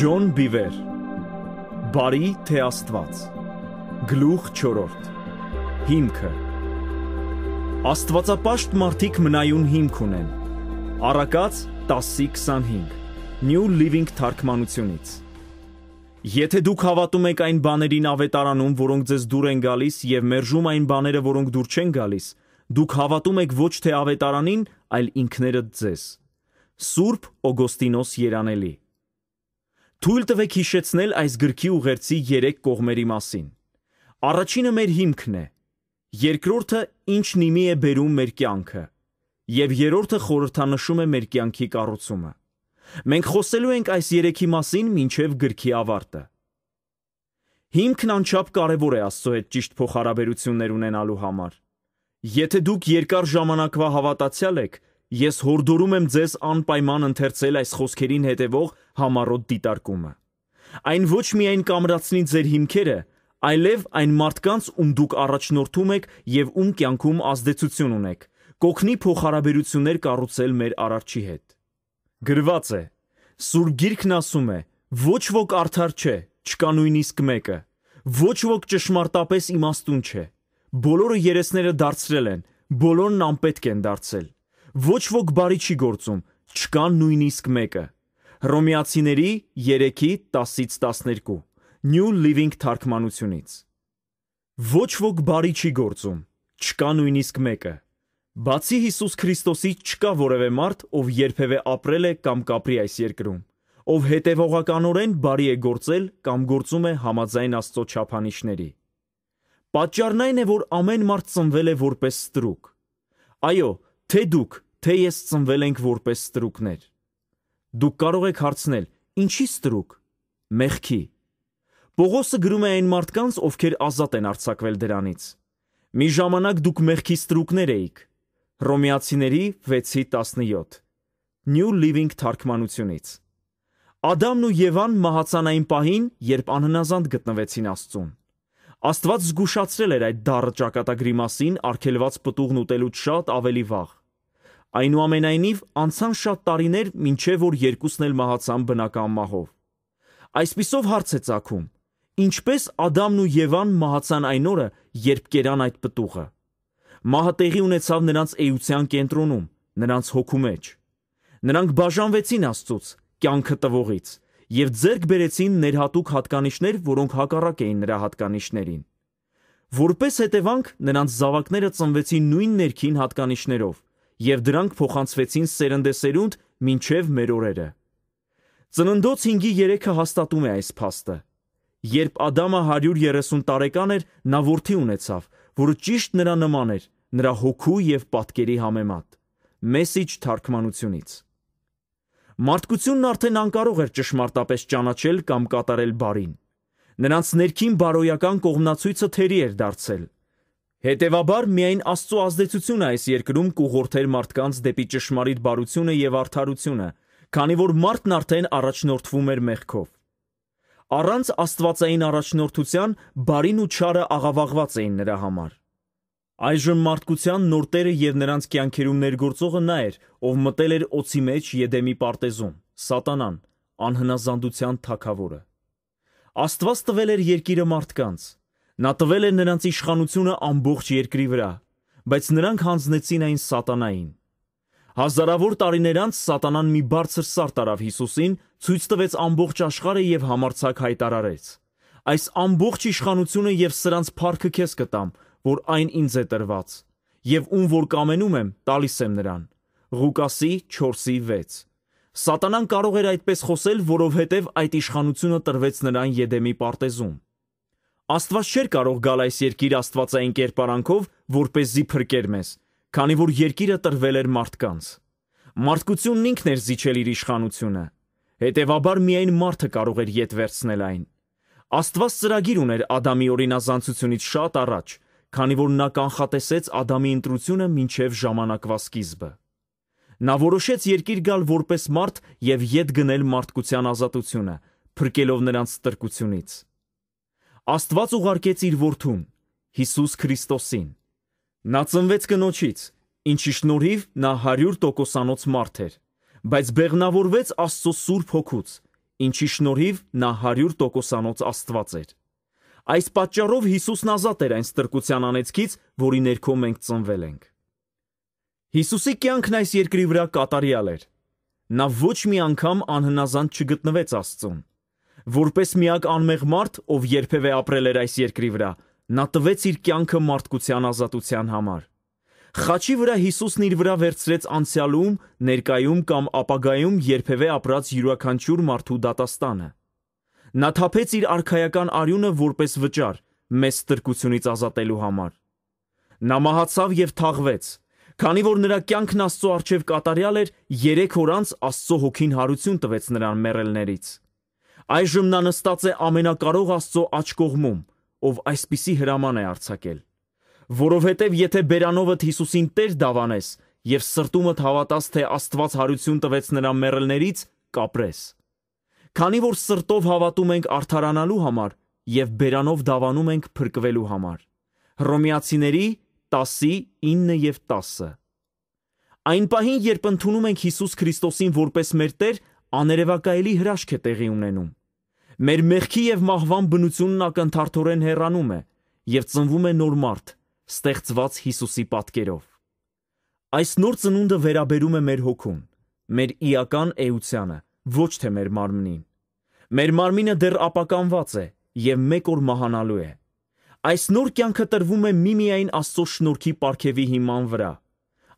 Ջոն Բիվեր Բարի թե Աստված Գլուխ 4 Հիմքը Աստվածապաշտ մարդիկ մնայուն հիմք ունեն Արակած 10:25 New Living թարգմանությունից Եթե դուք հավատում եք այն բաներին ավետարանում, որոնք ձեզ դուր են գալիս եւ մերժում այն բաները, որոնք դուր չեն գալիս, դուք հավատում եք ոչ թե ավետարանին, այլ ինքներդ ձեզ։ Սուրբ Օգոստինոս Երանելի։ Թույլ տվեք հիշեցնել այս գրքի ուղերձի 3 կողմերի մասին։ Առաջինը մեր հիմքն է։ Երկրորդը ինչն իմի է բերում մեր կյանքը։ Եվ երրորդը խորհրդանշում է մեր կյանքի կառուցումը։ Մենք խոսելու ենք այս երեքի մասին մինչև գրքի ավարտը։ Հիմքն անչափ կարևոր է Աստծո հետ ճիշտ փոխհարաբերություններ ունենալու համար։ Եթե դուք երկար ժամանակվա հավատացյալ եք, ես հորդորում եմ ձեզ անպայման ընթերցել այս խոսքերին հետևող համառոտ դիտարկումը։ Այն ոչ միայն կամրացնի ձեր հիմքերը, այլև այն մարդկանց, ում դուք առաջնորդում եք եւ ում կյանքում ազդեցություն ունեք, կոգնի փոխհարաբերություններ կառուցել մեր արարչի հետ գրված է. Սուր գիրքն ասում է. ոչ ոք արդար չէ, չկա նույնիսկ մեկը։ Ոչ ոք ճշմարտապես իմաստուն չէ։ Բոլորը երեսները դարձրել են, բոլորն անպետք են դարձել։ Ոչ ոք բարի չի գործում, չկա նույնիսկ մեկը։ Հռոմեացիների 3-ի 10-ից 12 New Living թարգմանությունից։ Ոչ ոք բարի չի գործում, չկա նույնիսկ մեկը։ Բացի Հիսուս Քրիստոսից չկա որևէ մարդ, ով երբևէ ապրել է կամ կապրի այս երկրում, ով հետևողականորեն բարի է գործել կամ գործում է համաձայն Աստծո չափանիշների։ Պատճառն այն է, որ ամեն մարդ ծնվել է որպես ստրուկ։ Այո, թե դուք, թե ես ծնվել ենք որպես ստրուկներ։ Դուք կարող եք հարցնել. ինչի ստրուկ։ Մեղքի։ Պողոսը գրում է այն մարդկանց, ովքեր ազատ են արձակվել դրանից։ Մի ժամանակ դուք մեղքի ստրուկներ էիք Հռոմեացիների 6:17։ New Living թարգմանությունից։ Ադամն ու Եվան մահացան այն պահին, երբ անհնազանդ գտնվեցին Աստծուն։ Աստված զգուշացրել էր այդ դառը ճակատագրի մասին արգելված պտուղն ուտելուց շատ ավելի վաղ։ Այնուամենայնիվ անցան շատ տարիներ, մինչև որ երկուսն էլ մահացան բնական մահով։ Այսպիսով հարց է ցակում. ինչպես Ադամն ու Եվան մահացան այն օրը, երբ կերան այդ պտուղը։ Մահը տեղի ունեցավ նրանց էության կենտրոնում, նրանց հոգու մեջ։ Նրանք բաժանվեցին Աստծուց, կյանքը տվողից, եւ ձեռք բերեցին ներհատուկ հատկանիշներ, որոնք հակառակ էին նրա հատկանիշներին։ Որպես հետևանք, նրանց զավակները ծնվեցին նույն ներքին հատկանիշներով, եւ դրանք փոխանցվեցին սերնդեսերունդ մինչև մեր օրերը։ Ծննդոց 5:3-ը հաստատում է այս փաստը։ Երբ Ադամը 130 տարեկան էր, նա որդի ունեցավ, որը ճիշտ նրա նման էր, նրա հոգու եւ պատկերի համեմատ։ Մեսիջ թարգմանությունից։ Մարդկությունն արդեն անկարող էր ճշմարտապես ճանաչել կամ կատարել բարին։ Նրանց ներքին բարոյական կողմնացույցը թերի էր դարձել։ Հետևաբար միայն Աստծո ազդեցությունը այս երկրում կուղորթեր մարդկանց դեպի ճշմարիտ բարությունը եւ արդարությունը, քանի որ մարդն արդեն առաջնորդվում էր մեղքով։ Առանց աստվածային առաջնորդության բարին ու չարը աղավաղված էին նրա համար։ Այժմ մարդկության նոր տերը եւ նրանց կյանքերում ներգործողը նա էր, ով մտել էր օծի մեջ Եդեմի պարտեզում, Սատանան, անհնազանդության թակավորը։ Աստված տվել էր երկիրը մարդկանց։ Նա տվել էր նրանց իշխանությունը ամբողջ երկրի վրա, բայց նրանք հանձնեցին այն Սատանային։ Հազարավոր տարիներ անց սատանան մի բարձր սար տարավ Հիսուսին, ցույց տվեց ամբողջ աշխարհը եւ համարցակ հայտարարեց. Այս ամբողջ իշխանությունը եւ սրանց փառքը քեզ կտամ, որ այն ինձ է տրված, եւ ում որ կամենում եմ, տալիս եմ նրան։ Ղուկասի 4:6 Սատանան կարող էր այդպես խոսել, որովհետև այդ իշխանությունը տրվեց նրան Եդեմի պարտեզում։ Աստված չէր կարող գալ այս երկիր Աստվածային կերպարանքով, որ เป զի փրկեր մեզ, քանի որ երկիրը տրվել էր մարդկանց։ Մարդկությունն ինքն էր զիջել իր իշխանությունը։ Հետևաբար միայն մարդը կարող էր յետ վերցնել այն։ Աստված ծրագիր ուներ Ադամի օրինազանցությունից շատ առաջ, քանի որ նա կանխատեսեց Ադամի ընտրությունը մինչև ժամանակվա սկիզբը։ Նա որոշեց երկիր գալ որպես մարդ եւ յետ գնել մարդկության ազատությունը, փրկելով նրանց ստրկությունից։ Աստված ուղարկեց իր որդուն, Հիսուս Քրիստոսին, Նա ծնվեց կնոջից, ինչի շնորհիվ նա 100%-անոց մարդ էր, բայց բեղնավորվեց Աստծո Սուրբ Հոգուց, ինչի շնորհիվ նա 100%-անոց Աստված էր։ Այս պատճառով Հիսուսն ազատ էր այն ստրկության անեծքից, որի ներքո մենք ծնվել ենք։ Հիսուսի կյանքն այս երկրի վրա կատարյալ էր։ Նա ոչ մի անգամ անհնազանդ չգտնվեց Աստծուն։ Որպես միակ անմեղ մարդ, ով երբևէ ապրել էր այս երկրի վրա, Նա տվեց իր կյանքը մարդկության ազատության համար։ Խաչի վրա Հիսուսն իր վրա վերցրեց անցյալում, ներկայում կամ ապագայում երբևէ ապրած յուրաքանչյուր մարդու դատաստանը։ Նա թափեց իր արխայական արյունը որպես վճար մեզ ստրկությունից ազատելու համար։ Նա մահացավ եւ թաղվեց, Քանի որ նրա կյանքն Աստծո արչև կատարյալ էր, 3 օր անց Աստծո հոգին հարություն տվեց նրան մեռելներից։ Այժմ նա նստած է ամենակարող Աստծո աջ կողմում, ով այսպիսի հրաման է արցակել։ Որովհետև եթե բերանովդ Հիսուսին Տեր դավանես եւ սրտումդ հավատաս, թե Աստված հարություն տվեց նրա մեռելներից, կապրես։ Քանի որ սրտով հավատում ենք արդարանալու համար եւ բերանով դավանում ենք փրկվելու համար։ Հռոմեացիների 10:9 եւ 10 Այն պահին, երբ ընդունում ենք Հիսուս Քրիստոսին որպես մեր Տեր, աներևակայելի հրաշք է տեղի ունենում։ Մեր մեղքի եւ մահվան բնությունն ակնթարթորեն հեռանում է եւ ծնվում է նոր մարդ, ստեղծված Հիսուսի պատկերով։ Այս նոր ծնունդը վերաբերում է մեր հոգուն, մեր իական էությանը, ոչ թե մեր մարմնին։ Մեր մարմինը դեռ ապականված է եւ մեկ օր մահանալու է։ Այս նոր կյանքը տրվում է միմիայն Աստծո շնորհքի ապարքեվի հիման վրա։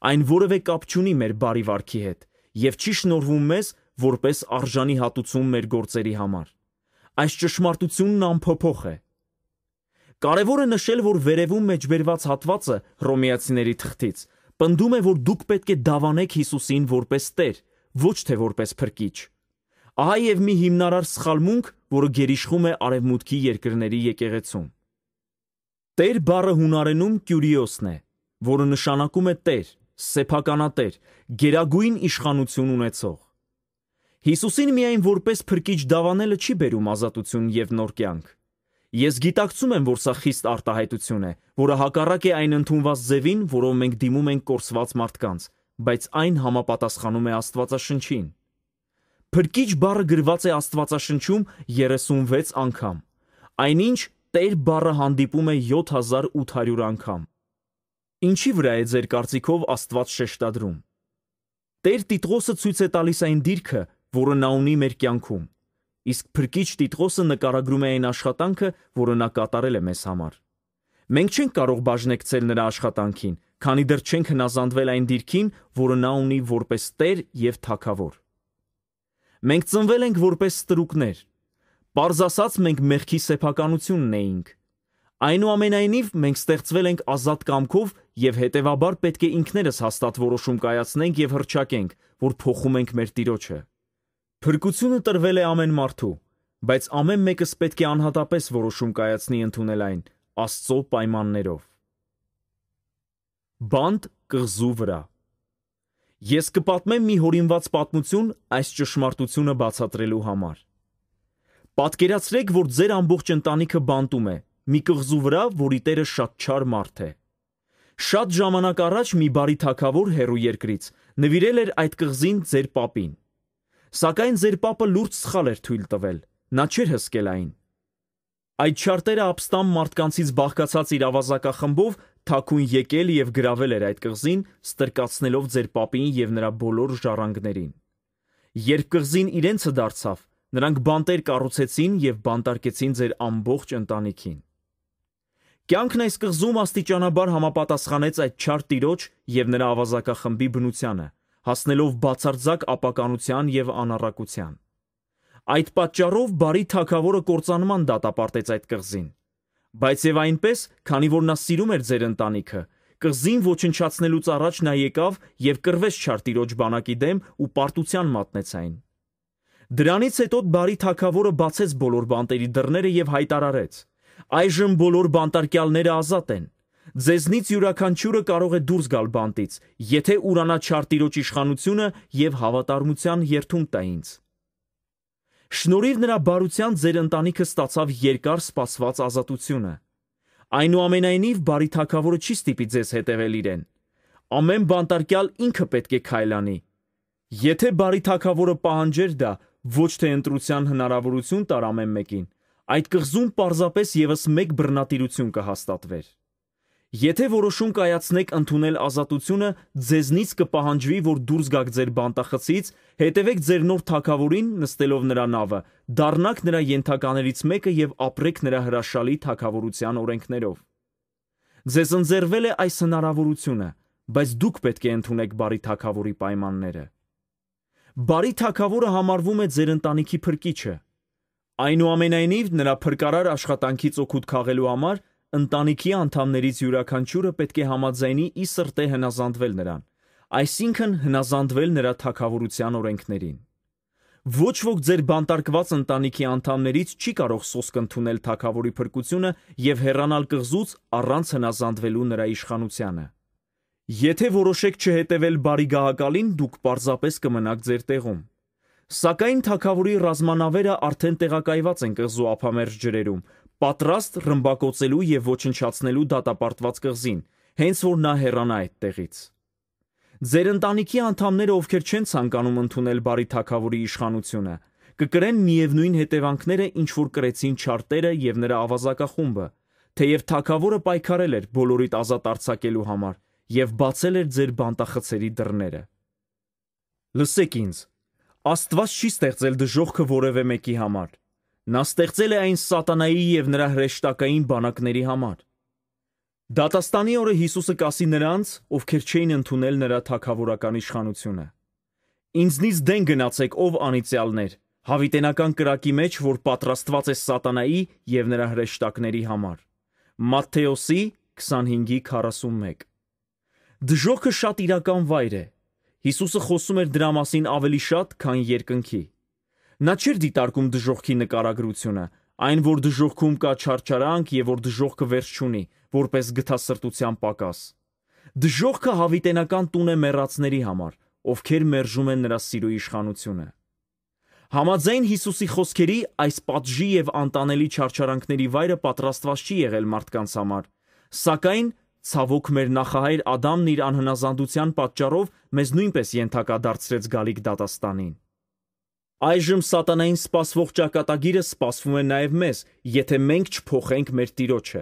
Այն որևէ կապ չունի մեր բարի վարքի հետ եւ չի շնորհվում մեզ որպես արժանի հատուցում մեր գործերի համար։ Այս ճշմարտությունն անփոփոխ է։ Կարևոր է նշել, որ վերևում մեջբերված հատվածը Հռոմեացիների թղթից պնդում է, որ դուք պետք է դավանեք Հիսուսին որպես Տեր, ոչ թե որպես Փրկիչ։ Ահա եւ մի հիմնարար սխալմունք, որը գերիշխում է արևմուտքի երկրների եկեղեցում։ Տեր բառը հունարենում «կյուրիոսն» է, որը նշանակում է Տեր, սեփականատեր, գերագույն իշխանություն ունեցող։ Հիսուսին միայն որպես փրկիչ դավանելը չի բերում ազատություն եւ նոր կյանք։ Ես գիտակցում եմ, որ սա խիստ արտահայտություն է, որը հակառակ է այն ընդունված ձևին, որով մենք դիմում ենք կորսված մարդկանց, բայց այն համապատասխանում է Աստվածաշնչին։ Փրկիչ բառը գրված է Աստվածաշնչում 36 անգամ։ Այնինչ Տեր բառը հանդիպում է 7800 անգամ։ Ինչի վրա է ձեր կարծիքով Աստված շեշտադրում։ Տեր Տիտղոսը ցույց է տալիս այն դիրքը, որը նա ունի մեր կյանքում, իսկ փրկիչ Տիտղոսը նկարագրում է այն աշխատանքը, որը նա կատարել է մեզ համար։ Մենք չենք կարող բաժնեկցել նրա աշխատանքին, քանի դեռ չենք հնազանդվել այն դիրքին, որը նա ունի որպես Տեր եւ Թագավոր։ Մենք ծնվել ենք որպես ստրուկներ։ Պարզ ասած մենք մեղքի սեփականությունն էինք։ Այնուամենայնիվ մենք ստեղծվել ենք ազատ կամքով եւ հետեւաբար պետք է ինքներս հաստատ որոշում կայացնենք եւ հրճակենք, որ փոխում ենք մեր տիրոջը։ Փրկությունը տրվել է ամեն մարդու, բայց ամեն մեկս պետք է անհատապես որոշում կայացնի ընդունել այն Աստծո պայմաններով։ Բանտ կղզու վրա Ես կպատմեմ մի հորինված պատմություն այս ճշմարտությունը բացատրելու համար։ Պատկերացրեք, որ ձեր ամբողջ ընտանիքը բանտում է, մի կղզու վրա, որի տերը շատ չար մարդ է։ Շատ ժամանակ առաջ մի բարի թակավոր հերու երկրից նվիրել էր այդ կղզին ձեր papին։ Սակայն ձեր papը լուրջ սխալ էր թույլ տվել։ Նա չէր հսկել այն։ Այդ չարտերը ապստամ մարդկանցից բաղկացած իր ավազակախմբով թակուն եկել եւ գravel էր այդ կղզին, ստրկացնելով ձեր papին եւ նրա բոլոր ժառանգներին։ Երբ կղզին իրենցը դարձավ, նրանք բանտեր կառուցեցին եւ բանտարկեցին ձեր ամբողջ ընտանիքին։ Կյանքն այս կղզում աստիճանաբար համապատասխանեց այդ չար տիրոջ եւ նրա ավազակախմբի բնությանը հասնելով բացարձակ ապականության եւ անառակության։ Այդ պատճառով բարի թակավորը կործանման դատապարտեց այդ կղզին։ Բայց եւ այնպես, քանի որ նա սիրում էր ձեր ընտանիքը, կղզին ոչնչացնելուց առաջ նա եկավ եւ կրվեց չարտիրոջ բանակի դեմ ու պարտության մատնեց այն։ Դրանից հետո բարի թակավորը բացեց բոլոր բանտերի դռները եւ հայտարարեց. Այժմ բոլոր բանտարկյալները ազատ են։ Ձեզնից յուրաքանչյուրը կարող է դուրս գալ բանտից, եթե ուրանա չարտիրոջ իշխանությունը եւ հավատարմության երթում տա ինձ։ Շնորհիվ նրա բարության ձեր ընտանիքը ստացավ երկար սպասված ազատությունը։ Այնուամենայնիվ բարի թակավորը չի ստիպի ձեզ հետևել իրեն։ Ամեն բանտարկյալ ինքը պետք է քայլանի։ Եթե բարի թակավորը պահանջեր դա, ոչ թե ընտրության հնարավորություն տար ամեն մեկին, այդ կղզում պարզապես եւս մեկ բռնատիրություն կհաստատվեր։ Եթե որոշում կայացնեք ընդունել ազատությունը, ձեզնից կպահանջվի, որ դուրս գաք ձեր բանտախցից, հետևեք ձեր նոր թագավորին, նստելով նրա նավը, դառնաք նրա ենթականերից մեկը եւ ապրեք նրա հրաշալի թագավորության օրենքներով։ Ձեզ ընձեռվել է այս հնարավորությունը, բայց դուք պետք է ընդունեք բարի թագավորի պայմանները։ Բարի թագավորը համարվում է ձեր ընտանիքի փրկիչը։ Այնուամենայնիվ նրա փրկարար աշխատանքից օգուտ քաղելու համար Ընտանիքի անդամներից յուրաքանչյուրը պետք է համաձայնի ի սրտե հնազանդվել նրան, այսինքն հնազանդվել նրա թագավորության օրենքներին։ Ոչ ոք ձեր բանտարկված ընտանիքի անդամներից չի կարող սոսկ ընդունել թագավորի փրկությունը եւ հեռանալ կղզուց առանց հնազանդվելու նրա իշխանությանը։ Եթե որոշեք չհետևել բարի գահակալին, դուք պարզապես կմնաք ձեր տեղում։ Սակայն թակավորի ռազմանավերը արդեն տեղակայված են կղզու ափամերձ ջրերում, պատրաստ ռմբակոծելու եւ ոչնչացնելու դատապարտված կղզին, հենց որ նա հեռանա այդտեղից։ Ձեր ընտանիքի անդամները, ովքեր չեն ցանկանում ընդունել բարի թակավորի իշխանությունը, կկրեն միևնույն հետևանքները, ինչ որ կրեցին չարտերը եւ նրա ավազակախումբը, թեև թակավորը պայքարել էր բոլորիդ ազատ արձակելու համար եւ բացել էր ձեր բանտախցերի դռները։ Լսեք ինձ։ Աստված չի ստեղծել դժողքը որևէ մեկի համար։ Նա ստեղծել է այն սատանայի եւ նրա հրեշտակային բանակների համար։ Դատաստանի օրը Հիսուսը կասի նրանց, ովքեր չէին ընդունել նրա թակավորական իշխանությունը. Ինձնից դեն գնացեք, ով անիցյալներ, հավիտենական կրակի մեջ, որ պատրաստված է սատանայի եւ նրա հրեշտակների համար։ Մատթեոսի 25:41։ Դժոխը շատ իրական վայր է։ Հիսուսը խոսում էր դրա մասին ավելի շատ, քան երկնքի։ Նա չէր դիտարկում դժողքի նկարագրությունը, այն որ դժողքում կա չարչարանք եւ որ դժողքը վերջ չունի, որպես գթասրտության պակաս։ Դժողքը հավիտենական տուն է մեռածների համար, ովքեր մերժում են նրա սիրո իշխանությունը։ Համաձայն Հիսուսի խոսքերի, այս պատժի եւ անտանելի չարչարանքների վայրը պատրաստված չի եղել մարդկանց համար, սակայն ցավոք մեր նախահայր Ադամն իր անհնազանդության պատճառով մեզ նույնպես ենթակա դարձրեց գալիք դատաստանին։ Այժմ սատանային սպասվող ճակատագիրը սպասվում է նաև մեզ, եթե մենք չփոխենք մեր Տիրոջը։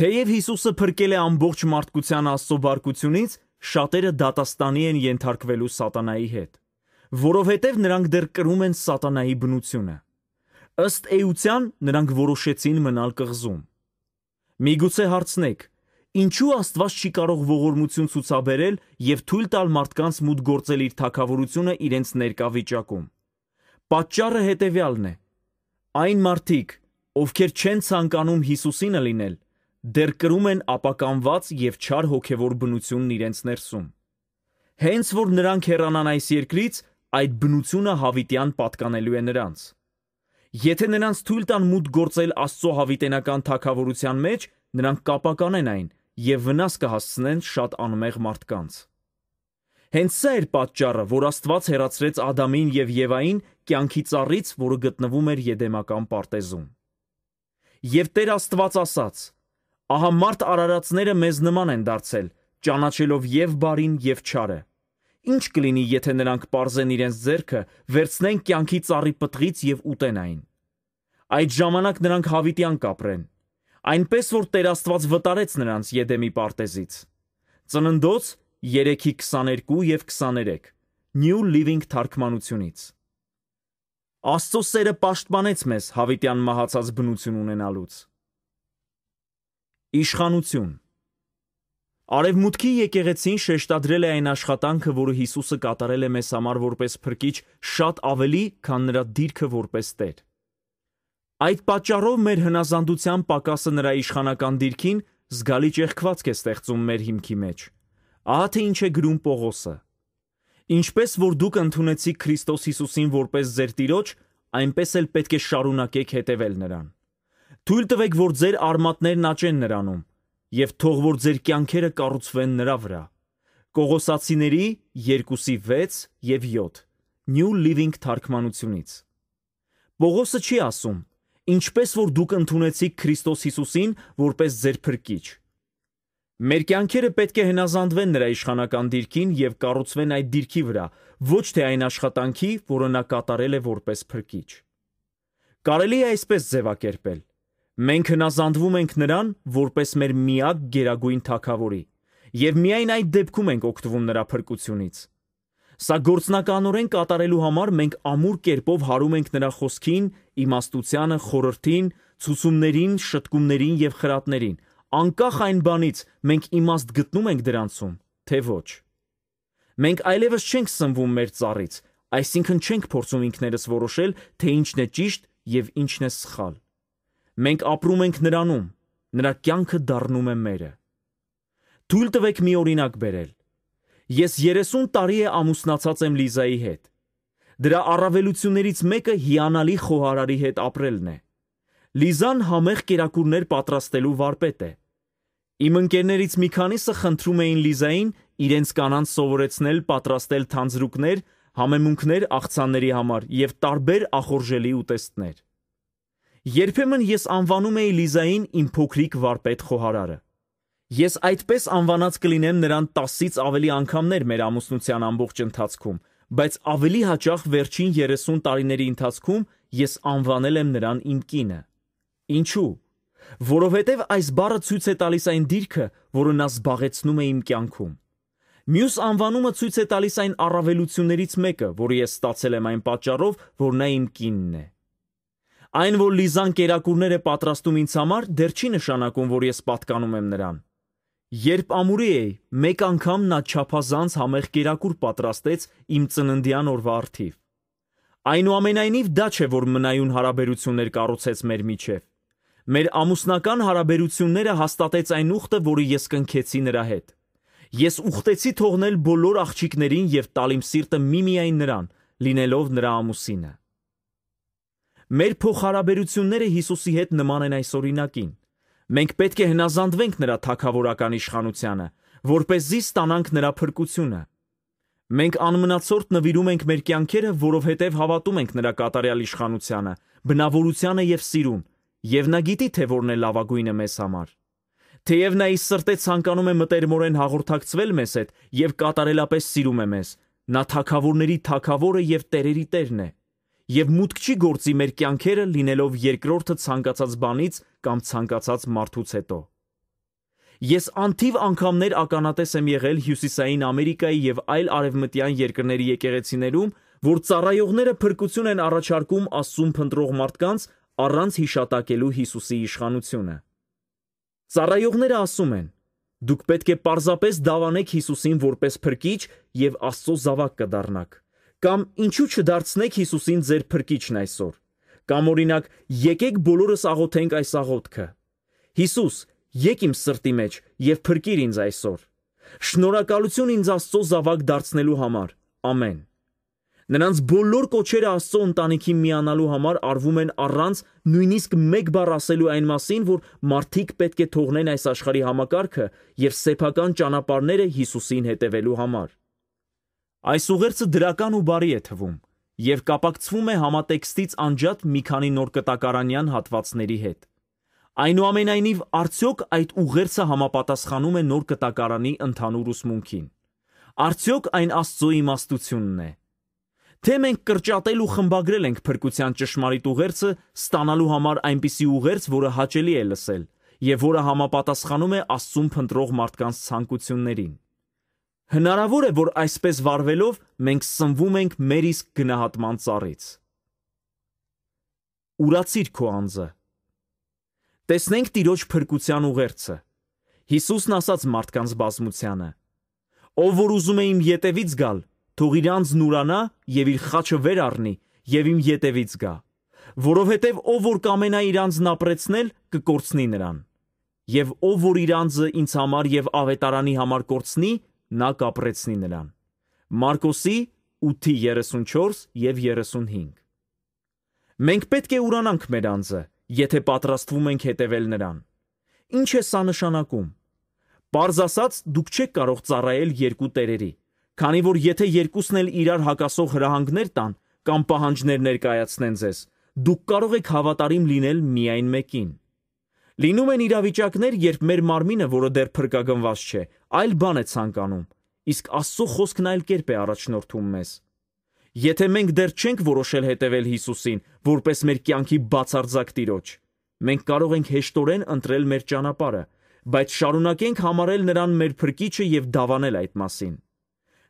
Թեև Հիսուսը փրկել է ամբողջ մարդկության Աստծո բարկությունից, շատերը դատաստանի են ենթարկվելու սատանայի հետ, որովհետև նրանք դեռ կրում են սատանայի բնությունը։ Ըստ էության նրանք որոշեցին մնալ կղզում։ Միգուցե հարցնեք, Ինչու Աստված չի կարող ողորմություն ցուցաբերել եւ թույլ տալ մարդկանց մուտք գործել իր թակավորությունը իրենց ներկա վիճակում։ Պատճառը հետեւյալն է. այն մարդիկ, ովքեր չեն ցանկանում Հիսուսինը լինել, դեռ կրում են ապականված եւ չար հոգեվոր բնությունն իրենց ներսում։ Հենց որ նրանք հեռանան այս երկրից, այդ բնությունը հավիտյան պատկանելու է նրանց։ Եթե նրանց թույլ տան մուտք գործել Աստծո հավիտենական թակավորության մեջ, նրանք կապականեն այն եւ վնաս կհասցնեն շատ անմեղ մարդկանց։ Հենց սա էր պատճառը, որ Աստված հերացրեց Ադամին եւ Եվային կյանքի ծառից, որը գտնվում էր Եդեմական պարտեզում։ Եվ Տեր Աստված ասաց. Ահա մարդ արարածները մեզ նման են դարձել, ճանաչելով եւ բարին եւ չարը։ Ինչ կլինի, եթե նրանք པարզեն իրենց ձեռքը, վերցնեն կյանքի ծառի պտղից եւ ուտեն այն։ Այդ ժամանակ նրանք հավիտյան կապրեն, այնպես որ Տեր Աստված վտարեց նրանց Եդեմի պարտեզից։ Ծննդոց 3-ի 22 եւ 23 New Living թարգմանությունից։ Աստծո սերը պաշտպանեց մեզ հավիտյան մահացած բնություն ունենալուց։ Իշխանություն Արևմուտքի եկեղեցին շեշտադրել է այն աշխատանքը, որը Հիսուսը կատարել է մեզ համար որպես փրկիչ, շատ ավելի, քան նրա դիրքը որպես Տեր։ Այդ պատճառով մեր հնազանդության պակասը նրա իշխանական դիրքին զգալի ճեղքվածք է ստեղծում մեր հիմքի մեջ։ Ահա թե ինչ է գրում Պողոսը. Ինչպես որ դուք ընդունեցիք Քրիստոս Հիսուսին որպես ձեր Տիրոջ, այնպես էլ պետք է շարունակեք հետևել նրան։ Թույլ տվեք, որ ձեր արմատներն աճեն նրանում, եւ թող որ ձեր կյանքերը կառուցվեն նրա վրա։ Կողոսացիների 2:6 եւ 7 New Living թարգմանությունից։ Պողոսը չի ասում ինչպես որ դուք ընդունեցիք Քրիստոս Հիսուսին որպես ձեր փրկիչ։ Մեր կյանքերը պետք է հնազանդվեն նրա իշխանական դիրքին եւ կառուցվեն այդ դիրքի վրա, ոչ թե այն աշխատանքի, որը նա կատարել է որպես փրկիչ։ Կարելի է այսպես ձևակերպել. Մենք հնազանդվում ենք նրան որպես մեր միակ գերագույն թակավորի, եւ միայն այդ դեպքում ենք օգտվում նրա փրկությունից։ Սա գործնականորեն կատարելու համար մենք ամուր կերպով հարում ենք նրա խոսքին, իմաստությանը, խորհրդին, ցուցումներին, շտկումներին եւ խրատներին։ Անկախ այն բանից, մենք իմաստ գտնում ենք դրանցում, թե ոչ։ Մենք այլևս չենք սնվում մեր ծառից, այսինքն չենք փորձում ինքներս որոշել, թե ինչն է ճիշտ եւ ինչն է սխալ։ Մենք ապրում ենք նրանում, նրա կյանքը դառնում է մերը։ Թույլ տվեք մի օրինակ բերել։ Ես 30 տարի է ամուսնացած եմ Լիզայի հետ։ Դրա առավելություններից մեկը հիանալի խոհարարի հետ ապրելն է։ Լիզան համեղ կերակուրներ պատրաստելու վարպետ է։ Իմ ընկերներից մի քանիսը խնդրում էին Լիզային իրենց կանանց սովորեցնել պատրաստել թանձրուկներ, համեմունքներ աղցանների համար եւ տարբեր ախորժելի ուտեստներ։ Երբեմն ես անվանում էի Լիզային իմ փոքրիկ վարպետ խոհարարը։ Ես այդպես անվանած կլինեմ նրան 10-ից ավելի անգամներ մեր ամուսնության ամբողջ ընթացքում, բայց ավելի հաճախ վերջին 30 տարիների ընթացքում ես անվանել եմ նրան իմ կինը։ Ինչու՞։ Որովհետև այս բառը ցույց է տալիս այն դիրքը, որը նա զբաղեցնում է իմ կյանքում։ Մյուս անվանումը ցույց է տալիս այն առավելություններից մեկը, որը ես ստացել եմ այն պատճառով, որ նա իմ կինն է։ Այն, որ Լիզան կերակուրներ է պատրաստում ինձ համար, դեռ չի նշանակում, որ ես պատկանում եմ նրան։ Երբ ամուրի էի, մեկ անգամ նա չափազանց համեղ կերակուր պատրաստեց իմ ծննդյան օրվա առթիվ։ Այնուամենայնիվ դա չէ, որ մնայուն հարաբերություններ կառուցեց մեր միջև։ Մեր ամուսնական հարաբերությունները հաստատեց այն ուխտը, որը ես կնքեցի նրա հետ։ Ես ուխտեցի թողնել բոլոր աղջիկներին եւ տալ իմ սիրտը միմիայն նրան, լինելով նրա ամուսինը։ Մեր փոխհարաբերությունները Հիսուսի հետ նման են այս օրինակին։ Մենք պետք է հնազանդվենք նրա թակավորական իշխանությանը, որ เป զի ստանանք նրա փրկությունը։ Մենք անմնացորդ նվիրում ենք մեր կյանքերը, որովհետև հավատում ենք նրա կատարյալ իշխանությանը, բնավորությանը եւ սիրուն, եւ նա գիտի, թե որն է լավագույնը մեզ համար։ Թեև նա իր սրտե ցանկանում է մտերմորեն հաղորդակցվել մեզ հետ եւ կատարելապես սիրում է մեզ, նա թակավորների թակավորը եւ տերերի տերն է եւ մուտք չի գործի մեր կյանքերը լինելով երկրորդը ցանկացած բանից կամ ցանկացած մարդուց հետո։ Ես անթիվ անգամներ ականատես եմ եղել Հյուսիսային Ամերիկայի եւ այլ արևմտյան երկրների եկեղեցիներում, որ ծառայողները փրկություն են առաջարկում Աստծուն փնտրող մարդկանց առանց հիշատակելու Հիսուսի իշխանությունը։ Ծառայողները ասում են. Դուք պետք է պարզապես դավանեք Հիսուսին որպես փրկիչ եւ Աստծո զավակ կդառնաք։ Կամ ինչու չդարձնեք Հիսուսին ձեր փրկիչն այսօր։ Կամ օրինակ, եկեք բոլորս աղոթենք այս աղոթքը։ Հիսուս, եկ իմ սրտի մեջ եւ փրկիր ինձ այսօր։ Շնորհակալություն ինձ Աստծո զավակ դարձնելու համար։ Ամեն։ Նրանց բոլոր կոչերը Աստծո ընտանիքի միանալու համար արվում են առանց նույնիսկ մեկ բառ ասելու այն մասին, որ մարդիկ պետք է թողնեն այս աշխարհի համակարգը եւ սեփական ճանապարհները Հիսուսին հետևելու համար։ Այս ուղերձը դրական ու բարի է թվում և կապակցվում է համատեքստից անջատ մի քանի նոր կտակարանյան հատվածների հետ։ Այնուամենայնիվ, արդյոք այդ ուղերձը համապատասխանում է նոր կտակարանի ընդհանուր ուսմունքին։ Արդյոք այն Աստծո իմաստությունն է։ Թե մենք կրճատել ու խմբագրել ենք փրկության ճշմարիտ ուղերձը, ստանալու համար այնպիսի ուղերձ, որը հաճելի է լսել, և որը համապատասխանում է Աստծուն փնտրող մարդկանց ցանկություններին։ Հնարավոր է, որ այսպես վարվելով մենք սնվում ենք մեր իսկ գնահատման ծառից։ Ուրացիր քո անձը։ Տեսնենք Տիրոջ փրկության ուղերձը։ Հիսուսն ասաց մարդկանց բազմությանը. Ով որ ուզում է իմ ետևից գալ, թող իր անձն ուրանա եւ իր խաչը վեր առնի եւ իմ ետևից գա, որովհետեւ ով որ կամենա իր անձն ապրեցնել, կկորցնի նրան։ Եվ ով որ իր անձը ինձ համար եւ ավետարանի համար կորցնի, նա կապրեցնի նրան։ Մարկոսի 8:34 եւ 35։ Մենք պետք է ուրանանք մեր անձը, եթե պատրաստվում ենք հետևել նրան։ Ինչ է սա նշանակում։ Պարզ ասած, դուք չեք կարող ծառայել երկու տերերի, քանի որ եթե երկուսն էլ իրար հակասող հրահանգներ տան կամ պահանջներ ներկայացնեն ձեզ, դուք կարող եք հավատարիմ լինել միայն մեկին։ Լինում են իրավիճակներ, երբ մեր մարմինը, որը դեռ փրկագնված չէ, այլ բան է ցանկանում, իսկ Աստծո խոսքն այլ կերպ է առաջնորդում մեզ։ Եթե մենք դեռ չենք որոշել հետևել Հիսուսին, որպես մեր կյանքի բացարձակ տիրոջ, մենք կարող ենք հեշտորեն ընտրել մեր ճանապարհը, բայց շարունակենք համարել նրան մեր փրկիչը եւ դավանել այդ մասին։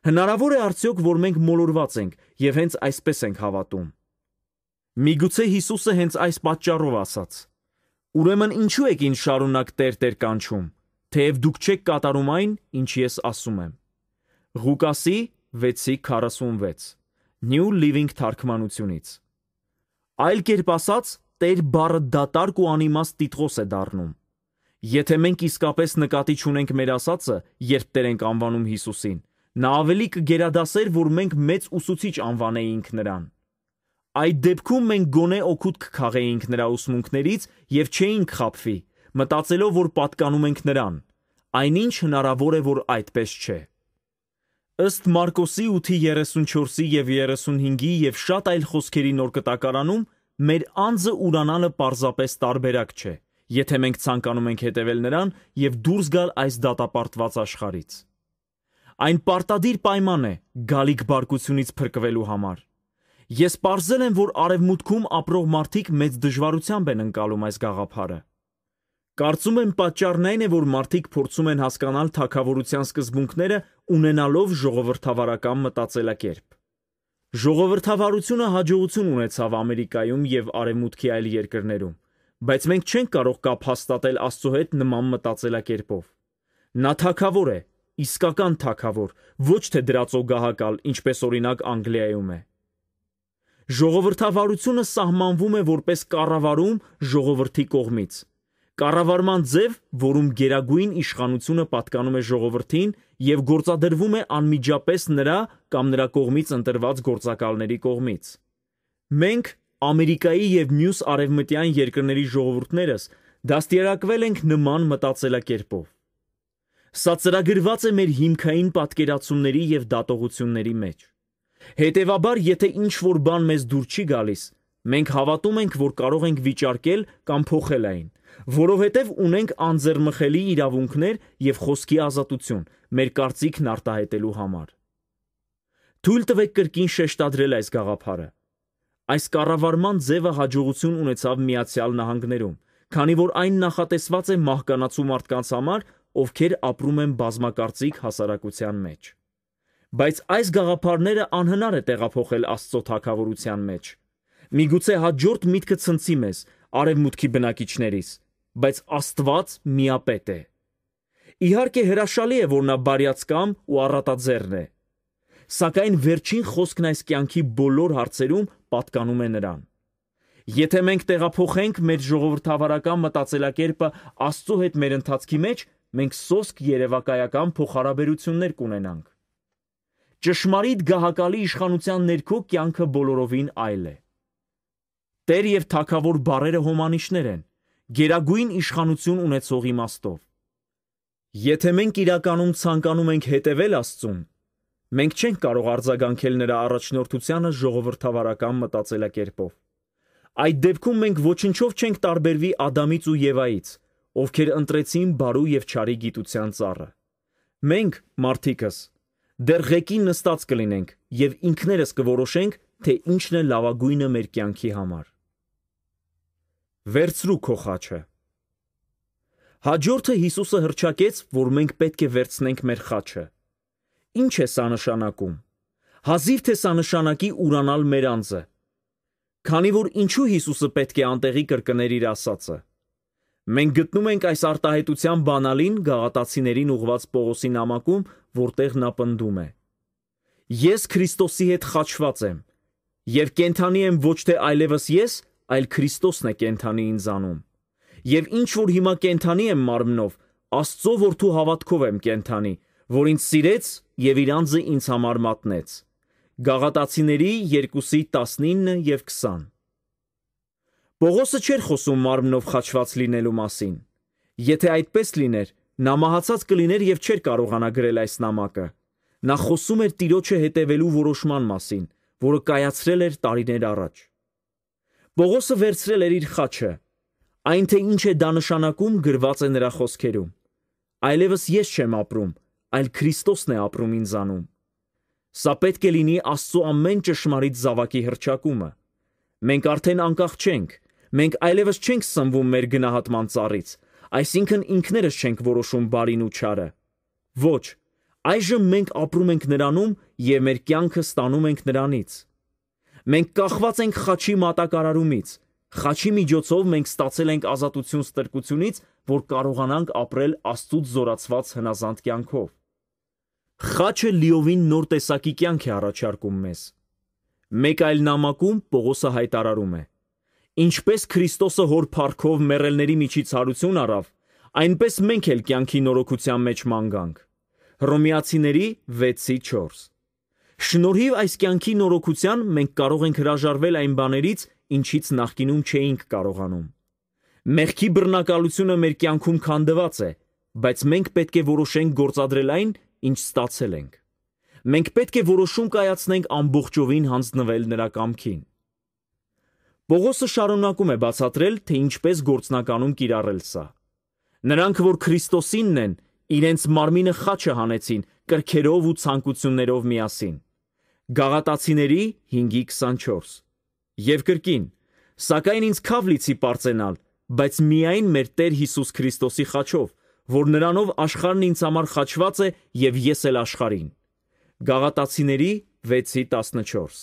Հնարավոր է արդյոք, որ մենք մոլորված ենք եւ հենց այսպես ենք հավատում։ Միգուցե Հիսուսը հենց այս պատճառով ասաց. Ուրեմն ինչու եք ինձ շարունակ Տեր Տեր կանչում թեև դուք չեք կատարում այն, ինչ ես ասում եմ։ Ղուկասի 6:46 New Living թարգմանությունից։ Այլ կերպ ասած, Տեր բառը դատարկ ու անիմաստ տիտղոս է դառնում։ Եթե մենք իսկապես նկատի չունենք մեր ասածը, երբ Տեր ենք անվանում Հիսուսին, նա ավելի կգերադասեր, որ մենք մեծ ուսուցիչ անվանեինք նրան։ Այդ դեպքում մենք գոնե օգուտ կքաղեինք նրա ուսմունքներից եւ չէինք խափվի, մտածելով, որ պատկանում ենք նրան, այնինչ հնարավոր է, որ այդպես չէ։ Ըստ Մարկոսի 8:34-ի եւ 35-ի եւ շատ այլ խոսքերի նոր կտակարանում, մեր անձը ուրանալը պարզապես տարբերակ չէ, եթե մենք ցանկանում ենք հետևել նրան եւ դուրս գալ այս դատապարտված աշխարից։ Այն պարտադիր պայման է գալիք բարկությունից փրկվելու համար։ Ես ողրզել եմ, որ արևմուտքում ապրող մարդիկ մեծ դժվարությամբ են ընկալում այս գաղափարը։ Կարծում եմ պատճառն այն է, որ մարդիկ փորձում են հասկանալ թագավորության սկզբունքները ունենալով ժողովրդավարական մտածելակերպ։ Ժողովրդավարությունը հաջողություն ունեցավ Ամերիկայում և Արևմուտքի այլ երկրներում, բայց մենք չենք կարող կապ հաստատել Աստծո հետ նման մտածելակերպով։ Նա թագավոր է, իսկական թագավոր, ոչ թե դրա ծոգահակալ, ինչպես օրինակ Անգլիայում է։ Ժողովրդավարությունը սահմանվում է որպես կառավարում ժողովրդի կողմից։ Կառավարման ձև, որում գերագույն իշխանությունը պատկանում է ժողովրդին և գործադրվում է անմիջապես նրա կամ նրա կողմից ընտրված գործակալների կողմից։ Մենք, Ամերիկայի և մյուս արևմտյան երկրների ժողովուրդներս, դաստիարակվել ենք նման մտածելակերպով։ Սա ծրագրված է մեր հիմքային պատկերացումների և դատողությունների մեջ։ Հետևաբար, եթե ինչ-որ բան մեզ դուր չի գալիս, մենք հավատում ենք, որ կարող ենք վիճարկել կամ փոխել այն, Որովհետև ունենք անձեռմխելի իրավունքներ և խոսքի ազատություն մեր կարծիքն արտահայտելու համար։ Թույլ տվեք կրկին շեշտադրել այս գաղափարը։ Այս կառավարման ձևը հաջողություն ունեցավ Միացյալ Նահանգներում, քանի որ այն նախատեսված է մահկանացու մարդկանց համար, ովքեր ապրում են բազմակարծիք հասարակության մեջ։ Բայց այս գաղափարները անհնար է տեղափոխել Աստծո թագավորության մեջ։ Միգուցե հաջորդ միտքը ցնցի մեզ, արևմուտքի բնակիչներից, բայց Աստված միապետ է։ Իհարկե հրաշալի է, որ նա բարյացկամ ու առատաձեռն է։ Սակայն վերջին խոսքն այս կյանքի բոլոր հարցերում պատկանում է նրան։ Եթե մենք տեղափոխենք մեր ժողովրդավարական մտածելակերպը Աստծո հետ մեր ընթացքի մեջ, մենք սոսկ երևակայական փոխհարաբերություններ կունենանք։ Ճշմարիտ գահակալի իշխանության ներքո կյանքը բոլորովին այլ է։ Տեր եւ Թագավոր բարերը հոմանիշներ են, գերագույն իշխանություն ունեցող իմաստով։ Եթե մենք իրականում ցանկանում ենք հետևել Աստծուն, մենք չենք կարող արձագանքել նրա առաջնորդությանը ժողովրդավարական մտածելակերպով։ Այդ դեպքում մենք ոչնչով չենք տարբերվի Ադամից ու Եվայից, ովքեր ընտրեցին բարու եւ չարի գիտության ծառը։ Մենք, մարդիկս, դեռ ղեկին նստած կլինենք եւ ինքներս կորոշենք, թե ինչն է լավագույնը մեր կյանքի համար։ Վերցրու քո խաչը։ Հաջորդը Հիսուսը հրճակեց, որ մենք պետք է վերցնենք մեր խաչը։ Ինչ է սա նշանակում։ Հազիվ թե սա նշանակի ուրանալ մեր անձը։ Քանի որ ինչու Հիսուսը պետք է անտեղի կրկներ իր ասածը։ Մենք գտնում ենք այս արտահայտության բանալին Գաղատացիներին ուղված Պողոսի նամակում, որտեղ նա պնդում է. Ես Քրիստոսի հետ խաչված եմ, եւ կենթանի եմ ոչ թե այլևս ես, այլ Քրիստոսն է կենթանի ինձ անում։ Եվ ինչ որ հիմա կենթանի եմ մարմնով, Աստծո որդու հավատքով եմ կենթանի, որ ինձ սիրեց եւ իր անձը ինձ համար մատնեց։ Գաղատացիների 2:19 եւ 20։ Պողոսը չէր խոսում մարմնով խաչված լինելու մասին։ Եթե այդպես լիներ, նա մահացած կլիներ եւ չէր կարողանա գրել այս նամակը։ Նա խոսում էր Տիրոջը հետևելու որոշման մասին, որը կայացրել էր տարիներ առաջ։ Պողոսը վերցրել էր իր խաչը։ Այն թե ինչ է դա նշանակում, գրված է նրա խոսքերում։ Այլևս ես չեմ ապրում, այլ Քրիստոսն է ապրում ինձանում։ Սա պետք է լինի Աստծո ամեն ճշմարիտ զավակի հրճակումը։ Մենք արդեն անկախ չենք։ Մենք այլևս չենք սնվում մեր գնահատման ծառից, այսինքն ինքներս չենք որոշում բարին ու չարը։ Ոչ, այժմ մենք ապրում ենք նրանում եւ մեր կյանքը ստանում ենք նրանից։ Մենք կախված ենք խաչի մատակարարումից։ Խաչի միջոցով մենք ստացել ենք ազատություն ստրկությունից, որ կարողանանք ապրել Աստծուց զորացված հնազանդ կյանքով։ Խաչը լիովին նոր տեսակի կյանք է առաջարկում մեզ։ Մեկ այլ նամակում Պողոսը հայտարարում է. Ինչպես Քրիստոսը հոր փառքով մեռելների միջից հարություն առավ, այնպես մենք էլ կյանքի նորոգության մեջ մանգանք։ Հռոմեացիների 6:4 Շնորհիվ այս կյանքի նորոգության մենք կարող ենք հրաժարվել այն բաներից, ինչից նախկինում չէինք կարողանում։ Մեղքի բռնակալությունը մեր կյանքում քանդված է, բայց մենք պետք է որոշենք գործադրել այն, ինչ ստացել ենք։ Մենք պետք է որոշում կայացնենք ամբողջովին հանձնվել նրա կամքին։ Պողոսը շարունակում է բացատրել, թե ինչպես գործնականում կիրառել սա։ Նրանք, որ Քրիստոսինն են, իրենց մարմինը խաչը հանեցին կրքերով ու ցանկություններով միասին։ Գաղատացիների 5:24։ Եվ կրկին. սակայն ինձ քավ լիցի պարծենալ, բայց միայն մեր Տեր Հիսուս Քրիստոսի խաչով, որ նրանով աշխարհն ինձ համար խաչված է եւ ես էլ աշխարհին։ Գաղատացիների 6:14։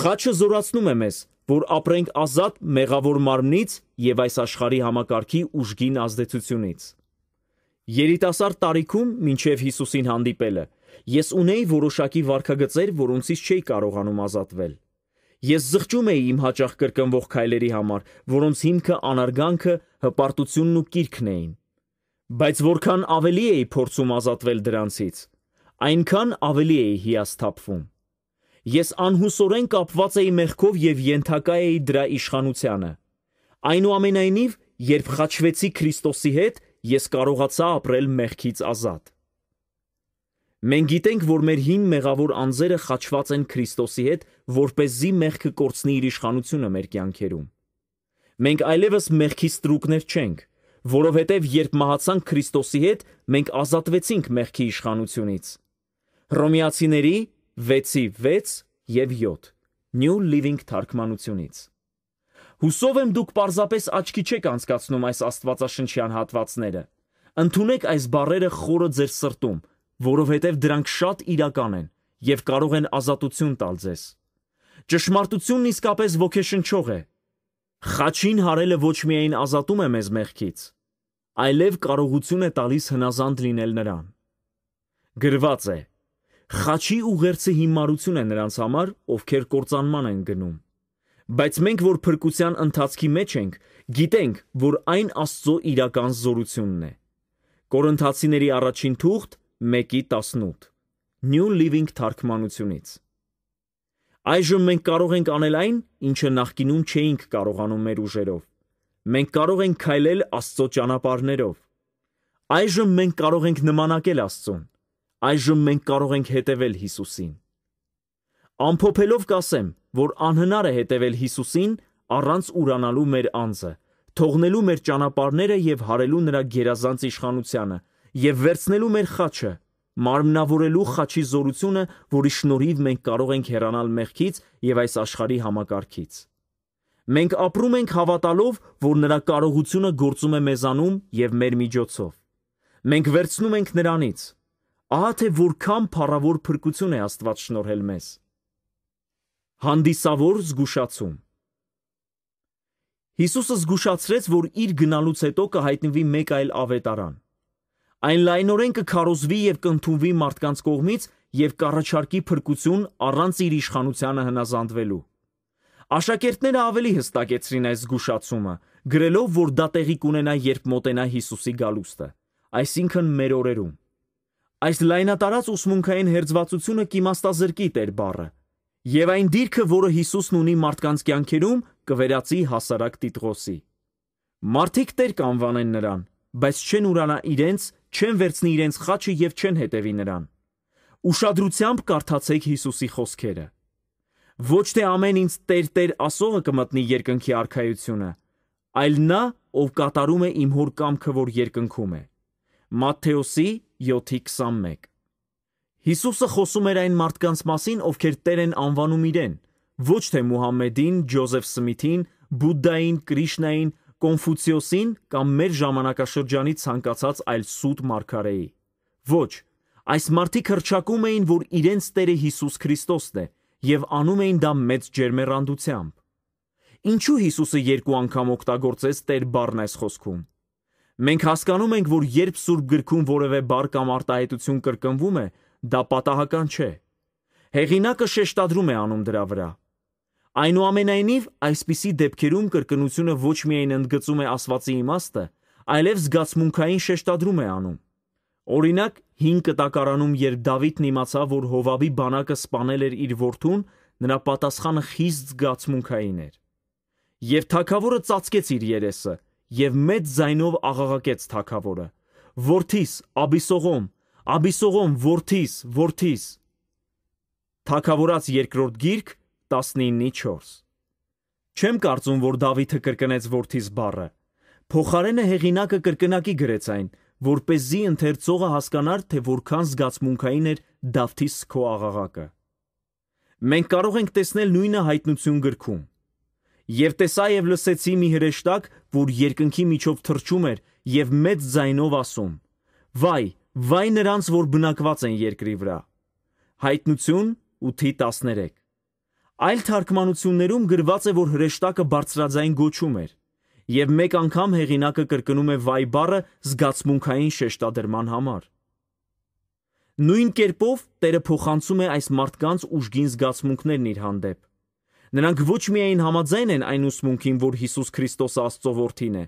Խաչը զորացնում է մեզ, որ ապրենք ազատ մեղավոր մարմնից եւ այս աշխարհի համակարգի ուժգին ազդեցությունից։ Երիտասարդ տարիքում մինչև Հիսուսին հանդիպելը Ես ունեի որոշակի վարքագծեր, որոնցից չէի կարողանում ազատվել։ Ես զղջում էի իմ հաճախ կրկնվող քայլերի համար, որոնց հիմքը անարգանքը, հպարտությունն ու կիրքն էին։ Բայց որքան ավելի էի փորձում ազատվել դրանցից, այնքան ավելի էի հիասթափվում։ Ես անհուսորեն կապված էի մեղքով եւ ենթակա էի դրա իշխանությանը։ Այնուամենայնիվ, երբ խաչվեցի Քրիստոսի հետ, ես կարողացա ապրել մեղքից ազատ։ Մենք գիտենք, որ մեր հին մեղավոր անձերը խաչված են Քրիստոսի հետ, որպեսզի մեղքը կորցնի իր իշխանությունը մեր կյանքերում։ Մենք այլևս մեղքի ստրուկներ չենք, որովհետև երբ մահացանք Քրիստոսի հետ, մենք ազատվեցինք մեղքի իշխանությունից։ Հռոմեացիների 6:6 և 7 New Living թարգմանությունից։ Հուսով եմ դուք պարզապես աչքի չեք անցկացնում այս աստվածաշնչյան հատվածները։ Ընթունեք այս բառերը խորը ձեր սրտում, որովհետև դրանք շատ իրական են եւ կարող են ազատություն տալ ձեզ։ Ճշմարտությունն իսկապես ոգեշնչող է։ Խաչին հարելը ոչ միայն ազատում է մեզ մեղքից, այլև կարողություն է տալիս հնազանդ լինել նրան։ Գրված է. Խաչի ուղերձը հիմարություն է նրանց համար, ովքեր կործանման են գնում։ Բայց մենք, որ փրկության ընթացքի մեջ ենք, գիտենք, որ այն Աստծո իրական զորությունն է։ Կորինթացիների առաջին թուղթ 1:18 New Living թարգմանությունից Այժմ մենք կարող ենք անել այն, ինչը նախկինում չէինք կարողանում մեր ուժերով։ Մենք կարող ենք քայլել Աստծո ճանապարհներով։ Այժմ մենք կարող ենք նմանակել Աստծուն։ Այժմ մենք կարող ենք հետևել Հիսուսին։ Ամփոփելով կասեմ, որ անհնար է հետևել Հիսուսին առանց ուրանալու մեր անձը, թողնելու մեր ճանապարհները եւ հարելու նրա գերազանց իշխանությանը, եւ վերցնելու մեր խաչը, մարմնավորելու խաչի զորությունը, որի շնորհիվ մենք կարող ենք հեռանալ մեղքից եւ այս աշխարհի համակարգից։ Մենք ապրում ենք հավատալով, որ նրա կարողությունը գործում է մեզանում եւ մեր միջոցով։ Մենք վերցնում ենք նրանից։ Ահա թե որքան փառավոր փրկություն է Աստված շնորհել մեզ։ Հանդիսավոր զգուշացում Հիսուսը զգուշացրեց, որ իր գնալուց հետո կհայտնվի մեկ այլ ավետարան այն լայնորեն կքարոզվի եւ կընդունվի մարդկանց կողմից եւ կառաջարկի փրկություն առանց իր իշխանությանը հնազանդվելու։ Աշակերտները ավելի հստակեցրին այս զգուշացումը, գրելով, որ դա տեղի կունենա, երբ մոտենա Հիսուսի գալուստը, այսինքն մեր օրերում։ Այս լայնատարած ուսմունքային հերձվածությունը կիմաստազրկի Տեր բառը, եւ այն դիրքը, որը Հիսուսն ունի մարդկանց կյանքերում, կվերացի հասարակ Տիտղոսի։ Մարդիկ Տեր կանվանեն նրան, բայց չեն ուրանա իրենց չեն վերցնի իրենց խաչը եւ չեն հետևի նրան։ Ուշադրությամբ կարդացեք Հիսուսի խոսքերը։ Ոչ թե ամեն ինձ Տեր Տեր ասողը կմտնի երկնքի արքայությունը, այլ նա, ով կատարում է իմ հոր կամքը, որ երկնքում է։ Մատթեոսի 7:21 Հիսուսը խոսում էր այն մարդկանց մասին, ովքեր Տեր են անվանում իրեն, ոչ թե Մուհամմեդին, Ջոզեֆ Սմիթին, Բուդդային, Կրիշնային, Կոնֆուցիոսին կամ մեր ժամանակաշրջանի ցանկացած այլ սուտ մարգարեի։ Ոչ, այս մարդիկ հրճակում էին, որ իրենց Տերը Հիսուս Քրիստոսն է եւ անում էին դա մեծ ջերմեռանդությամբ։ Ինչու Հիսուսը երկու անգամ օգտագործեց Տեր բառն այս խոսքում։ Մենք հասկանում ենք, որ երբ Սուրբ գրքում որևէ բառ կամ արտահայտություն կրկնվում է, դա պատահական չէ։ Հեղինակը շեշտադրում է անում դրա վրա։ Այնուամենայնիվ, այսպիսի դեպքերում կրկնությունը ոչ միայն ընդգծում է ասվածի իմաստը, այլև զգացմունքային շեշտադրում է անում։ Օրինակ, Հին Կտակարանում, երբ Դավիթն իմացավ, որ Հովաբի բանակը սպանել էր իր որդուն, նրա պատասխանը խիստ զգացմունքային էր։ Եվ թագավորը ծածկեց իր երեսը եւ մեծ ձայնով աղաղակեց թագավորը. «Որդիս, Աբիսողոմ, Աբիսողոմ, որդիս, որդիս»։ Թագավորած երկրորդ գիրք 19-ի 4։ Չեմ կարծում, որ Դավիթը կրկնեց որդիս բառը։ Փոխարենը հեղինակը կրկնակի գրեց այն, որ เป զի ընթերցողը հասկանար, թե որքան զգացմունքային էր Դավթի սկո աղաղակը։ Մենք կարող ենք տեսնել նույնը հայտնություն գրքում։ Եվ տեսա եւ լսեցի մի հրեշտակ, որ երկնքի միջով թռչում էր եւ մեծ ձայնով ասում. Վայ, վայ նրանց, որ բնակված են երկրի վրա։ Հայտնություն 8:13 Այլ թարգմանություններում գրված է, որ հրեշտակը բարձրաձայն գոչում էր, և մեկ անգամ հեղինակը կրկնում է «վայ» բառը զգացմունքային շեշտադրման համար։ Նույն կերպով Տերը փոխանցում է այս մարդկանց ուժգին զգացմունքներն իր հանդեպ։ Նրանք ոչ միայն համաձայն են այն ուսմունքին, որ Հիսուս Քրիստոսը Աստծո Որդին է,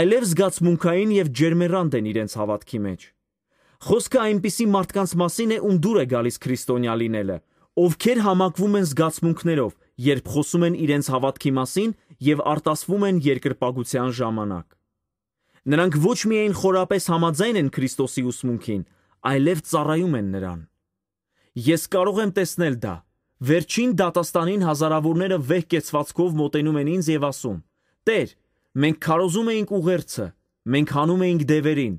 այլև զգացմունքային և ջերմեռանդ են իրենց հավատքի մեջ։ Խոսքը այնպիսի մարդկանց մասին է, ում դուր է գալիս քրիստոնյա լինելը, ովքեր համակվում են զգացմունքներով, երբ խոսում են իրենց հավատքի մասին եւ արտասվում են երկրպագության ժամանակ։ Նրանք ոչ միայն խորապես համաձայն են Քրիստոսի ուսմունքին, այլև ծառայում են նրան։ Ես կարող եմ տեսնել դա։ Վերջին դատաստանին հազարավորները վեհ կեցվածքով մոտենում են ինձ եւ ասում. «Տեր, մենք քարոզում էինք ուղերձը, մենք հանում էինք դևերին,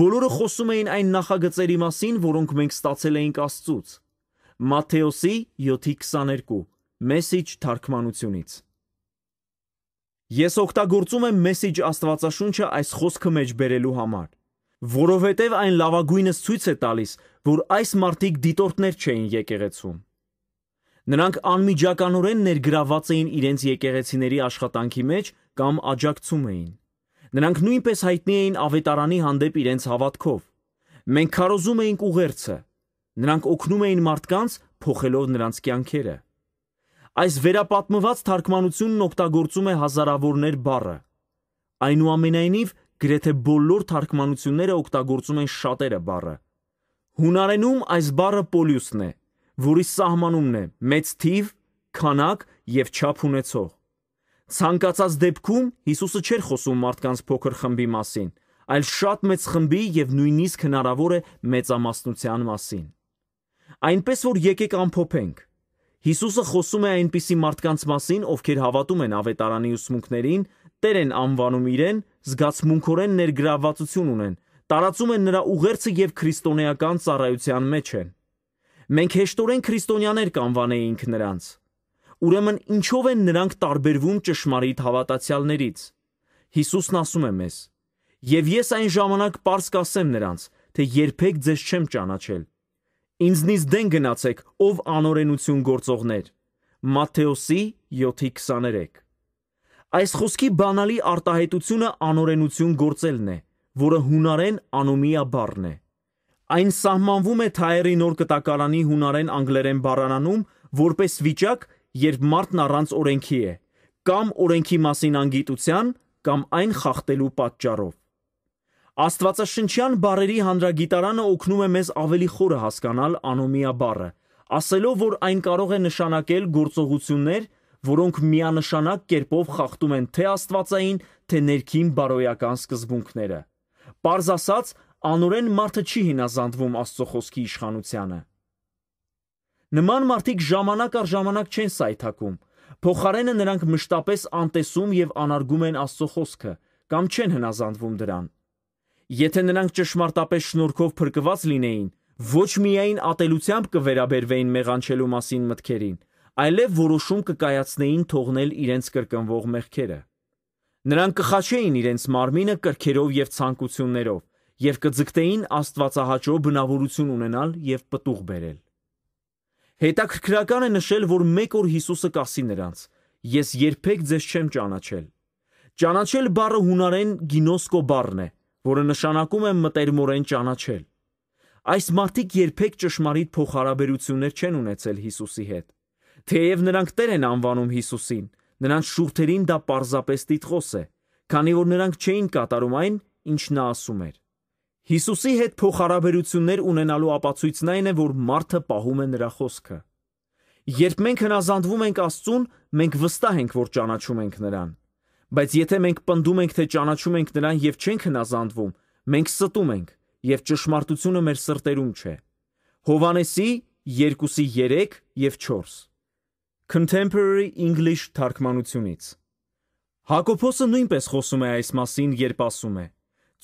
Բոլորը խոսում էին այն նախագծերի մասին, որոնք մենք ստացել էինք Աստծուց։ Մատթեոսի 7:22 Մեսիջ թարգմանությունից Ես օգտագործում եմ Մեսիջ Աստվածաշունչը այս խոսքը մեջ բերելու համար, որովհետև այն լավագույնս ցույց է տալիս, որ այս մարդիկ դիտորդներ չէին եկեղեցում։ Նրանք անմիջականորեն ներգրաված էին իրենց եկեղեցիների աշխատանքի մեջ կամ աջակցում էին։ Նրանք նույնպես հայտնի էին ավետարանի հանդեպ իրենց հավատքով։ Մենք քարոզում էինք ուղերձը, Նրանք օգնում էին մարդկանց, փոխելով նրանց կյանքերը։ Այս վերապատմված թարգմանությունն օգտագործում է հազարավորներ բառը։ Այնուամենայնիվ, գրեթե բոլոր թարգմանությունները օգտագործում են շատերը բառը։ Հունարենում այս բառը պոլյուսն է, որի սահմանումն է մեծ թիվ, քանակ եւ չափ ունեցող։ Ցանկացած դեպքում Հիսուսը չէր խոսում մարդկանց փոքր խմբի մասին, այլ շատ մեծ խմբի եւ նույնիսկ հնարավոր է մեծամասնության մասին այնպես որ եկեք ամփոփենք։ Հիսուսը խոսում է այնպիսի մարդկանց մասին, ովքեր հավատում են ավետարանի ուսմունքներին, Տեր են անվանում իրեն, զգացմունքորեն ներգրավվածություն ունեն, տարածում են նրա ուղերձը եւ քրիստոնեական ծառայության մեջ են։ Մենք հեշտորեն քրիստոնյաներ կանվանեինք նրանց։ Ուրեմն ինչով են նրանք տարբերվում ճշմարիտ հավատացյալներից։ Հիսուսն ասում է մեզ. Եվ ես այն ժամանակ པարս կասեմ նրանց, թե երբեք ձեզ չեմ ճանաչել, Ինձնից դեն գնացեք, ով անօրենություն գործողներ։ Մատթեոսի 7:23։ Այս խոսքի բանալի արտահայտությունը անօրենություն գործելն է, որը հունարեն անոմիա բառն է։ Այն սահմանվում է թայերի նոր կտակարանի հունարեն անգլերեն բառանանում որպես վիճակ, երբ մարդն առանց օրենքի է, կամ օրենքի մասին անգիտության, կամ այն խախտելու պատճառով։ Աստվածաշնչյան բարերի հանրագիտարանը օգնում է մեզ ավելի խորը հասկանալ անոմիա բառը, ասելով, որ այն կարող է նշանակել գործողություններ, որոնք միանշանակ կերպով խախտում են թե աստվածային, թե ներքին բարոյական սկզբունքները։ Պարզ ասած, անորեն մարդը չի հինազանդվում Աստծո խոսքի իշխանությանը։ Նման մարդիկ ժամանակ առ ժամանակ չեն սայթակում, փոխարենը նրանք մշտապես անտեսում եւ անարգում են Աստծո խոսքը կամ չեն հնազանդվում դրան։ Եթե նրանք ճշմարտապես շնորհքով փրկված լինեին, ոչ միայն ատելությամբ կվերաբերվեին մեղանչելու մասին մտքերին, այլև որոշում կկայացնեին թողնել իրենց կրկնվող մեղքերը։ Նրանք կխաչեին իրենց մարմինը կրքերով եւ ցանկություններով եւ կձգտեին աստվածահաճո բնավորություն ունենալ եւ պտուղ բերել։ Հետաքրքրական է նշել, որ մեկ օր Հիսուսը կասի նրանց. Ես երբեք ձեզ չեմ ճանաչել։ Ճանաչել բառը հունարեն գինոսկո բառն է, որը նշանակում է մտերմորեն ճանաչել։ Այս մարդիկ երբեք ճշմարիտ փոխհարաբերություններ չեն ունեցել Հիսուսի հետ։ Թեև նրանք Տեր են անվանում Հիսուսին, նրանց շուրթերին դա պարզապես տիտղոս է, քանի որ նրանք չէին կատարում այն, ինչ նա ասում էր։ Հիսուսի հետ փոխհարաբերություններ ունենալու ապացույցն այն է, որ մարդը պահում է նրա խոսքը։ Երբ մենք հնազանդվում ենք Աստծուն, մենք վստահ ենք, որ ճանաչում ենք նրան։ Բայց եթե մենք պնդում ենք, թե ճանաչում ենք նրան եւ չենք հնազանդվում, մենք ստում ենք եւ ճշմարտությունը մեր սրտերում չէ։ Հովանեսի 2-ի 3 եւ 4 Contemporary English թարգմանությունից Հակոբոսը նույնպես խոսում է այս մասին, երբ ասում է.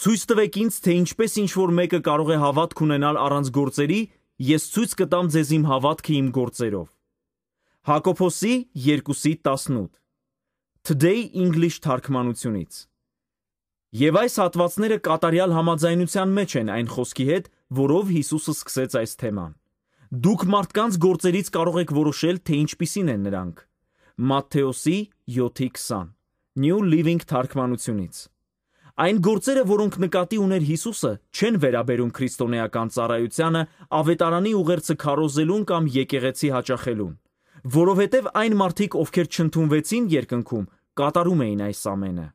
Ցույց տվեք ինձ, թե ինչպես ինչ որ մեկը կարող է հավատք ունենալ առանց գործերի, ես ցույց կտամ ձեզ իմ հավատքը իմ գործերով։ Հակոբոսի 2:18 Today English թարգմանությունից։ Եվ այս հատվածները կատարյալ համաձայնության մեջ են այն խոսքի հետ, որով Հիսուսը սկսեց այս թեման։ Դուք մարդկանց գործերից կարող եք որոշել, թե ինչպիսին են նրանք։ Մատթեոսի 7:20 New Living թարգմանությունից։ Այն գործերը, որոնք նկատի ուներ Հիսուսը, չեն վերաբերում քրիստոնեական ծառայությանը, ավետարանի ուղերձը քարոզելուն կամ եկեղեցի հաճախելուն, որովհետև այն մարդիկ, ովքեր չընդունվեցին երկնքում, կատարում էին այս ամենը։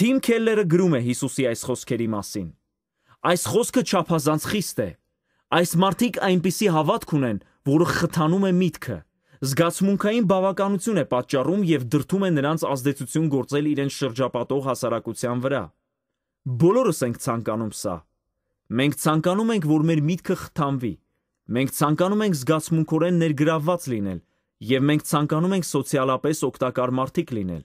Թիմ Քելլերը գրում է Հիսուսի այս խոսքերի մասին։ Այս խոսքը չափազանց խիստ է։ Այս մարդիկ այնպիսի հավատք ունեն, որը խթանում է միտքը, զգացմունքային բավականություն է պատճառում եւ դրթում է նրանց ազդեցություն գործել իրենց շրջապատող հասարակության վրա։ Բոլորս ենք ցանկանում սա։ Մենք ցանկանում ենք, որ մեր միտքը խթանվի։ Մենք ցանկանում ենք զգացմունքորեն ներգրավված լինել եւ մենք ցանկանում ենք սոցիալապես օգտակար մարդիկ լինել։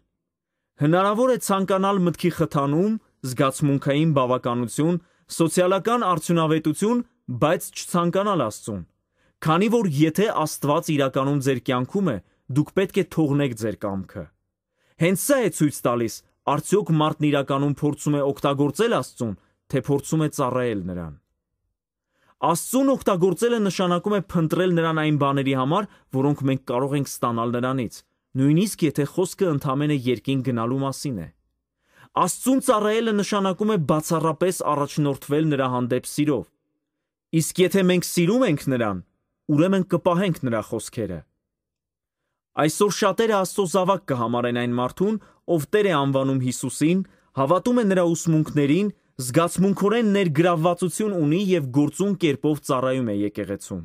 Հնարավոր է ցանկանալ մտքի խթանում, զգացմունքային բավականություն, սոցիալական արդյունավետություն, բայց չցանկանալ Աստծուն։ Քանի որ եթե Աստված իրականում ձեր կյանքում է, դուք պետք է թողնեք ձեր կամքը։ Հենց սա է ցույց տալիս, արդյոք մարդն իրականում փորձում է օգտագործել Աստծուն, թե փորձում է ծառայել նրան։ Աստծուն օգտագործելը նշանակում է փնտրել նրան այն բաների համար, որոնք մենք կարող ենք ստանալ նրանից, նույնիսկ եթե խոսքը ընդամենը երկին գնալու մասին է։ Աստծուն ծառայելը նշանակում է բացառապես առաջնորդվել նրա հանդեպ սիրով։ Իսկ եթե մենք սիրում ենք նրան, ուրեմն կպահենք նրա խոսքերը։ Այսօր շատերը Աստծո զավակ կհամարեն այն մարդուն, ով Տեր է անվանում Հիսուսին, հավատում է նրա ուսմունքներին, զգացմունքորեն ներգրավվածություն ունի եւ գործուն կերպով ծառայում է եկեղեցում։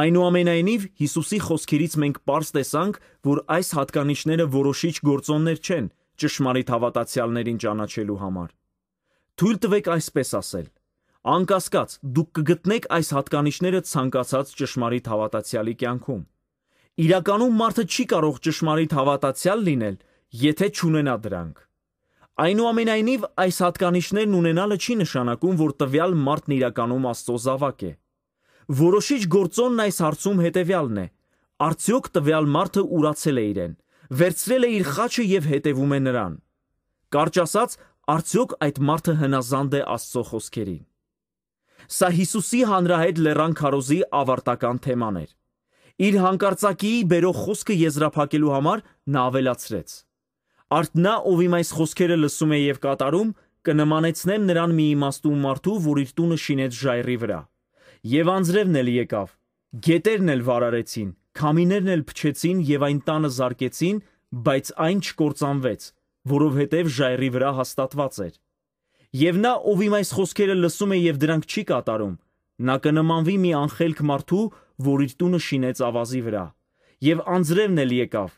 Այնուամենայնիվ Հիսուսի խոսքերից մենք པարզ տեսանք, որ այս հատկանիշները որոշիչ գործոններ չեն ճշմարիտ հավատացյալներին ճանաչելու համար։ Թույլ տվեք այսպես ասել. Անկասկած, դուք կգտնեք այս հատկանիշները ցանկացած ճշմարիտ հավատացյալի կյանքում։ Իրականում մարդը չի կարող ճշմարիտ հավատացյալ լինել, եթե չունենա դրանք։ Այնուամենայնիվ, այս հատկանիշներն ունենալը չի նշանակում, որ տվյալ մարդն իրականում Աստծո զավակ է։ Որոշիչ գործոնն այս հարցում հետևյալն է. արդյոք տվյալ մարդը ուրացել է իրեն, վերցրել է իր խաչը եւ հետևում է նրան։ Կարճ ասած, արդյոք այդ մարդը հնազանդ է Աստծո խոսքերին։ Սա Հիսուսի հանրահայտ լեռան քարոզի ավարտական թեման էր։ Իր հանկարծակիի բերող խոսքը եզրափակելու համար նա ավելացրեց. Արդ նա, ով իմ այս խոսքերը լսում է եւ կատարում, կնմանեցնեմ նրան մի իմաստու մարդու, որ իր տունը շինեց ժայռի վրա։ Եվ անձրևն էլ եկավ, գետերն էլ վարարեցին, քամիներն էլ փչեցին եւ այն տանը զարկեցին, բայց այն չկործանվեց, որովհետև ժայռի վրա հաստատված էր։ Եվ նա, ով իմ այս խոսքերը լսում է եւ դրանք չի կատարում, նա կնմանվի մի անխելք մարդու, որ իր տունը շինեց ավազի վրա։ Եվ անձրևն էլ եկավ,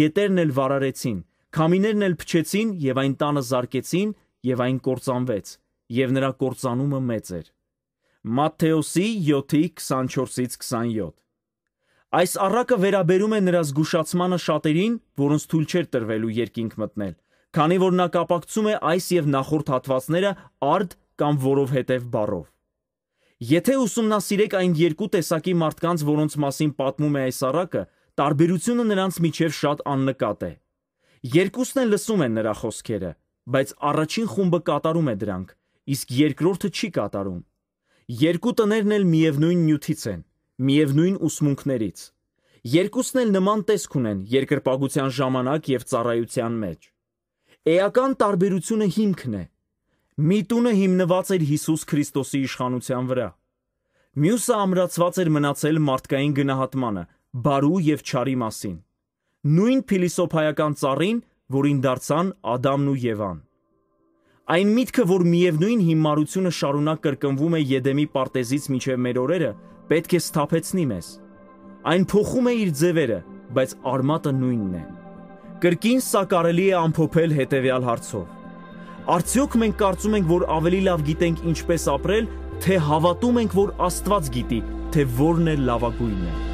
գետերն էլ վարարեցին, Քամիներն էլ փչեցին եւ այն տանը զարկեցին եւ այն կործանվեց եւ նրա կործանումը մեծ էր։ Մատթեոսի 7:24-ից 27 Այս առակը վերաբերում է նրա զգուշացմանը շատերին, որոնց թույլ չէր տրվելու երկինք մտնել, քանի որ նա կապակցում է այս եւ նախորդ հատվածները արդ կամ որովհետև բառով։ Եթե ուսումնասիրեք այն երկու տեսակի մարդկանց, որոնց մասին պատմում է այս առակը, տարբերությունը նրանց միջև շատ աննկատ է։ Երկուսն են լսում են նրա խոսքերը, բայց առաջին խումբը կատարում է դրանք, իսկ երկրորդը չի կատարում։ Երկու տներն էլ միևնույն նյութից են, միևնույն ուսմունքներից։ Երկուսն էլ նման տեսք ունեն երկրպագության ժամանակ եւ ծառայության մեջ։ Էական տարբերությունը հիմքն է։ Մի տունը հիմնված էր Հիսուս Քրիստոսի իշխանության վրա։ Մյուսը ամրացված էր մնացել մարդկային գնահատմանը, բարու եւ չարի մասին նույն փիլիսոփայական ծառին, որին դարձան Ադամն ու Եվան։ Այն միտքը, որ միևնույն հիմարությունը շարունակ կրկնվում է Եդեմի պարտեզից մինչև մեր օրերը, պետք է սթափեցնի մեզ։ Այն փոխում է իր ձևերը, բայց արմատը նույնն է։ Կրկին սա կարելի է ամփոփել հետևյալ հարցով։ Արդյոք մենք կարծում ենք, որ ավելի լավ գիտենք ինչպես ապրել, թե հավատում ենք, որ Աստված գիտի, թե որն է լավագույնը։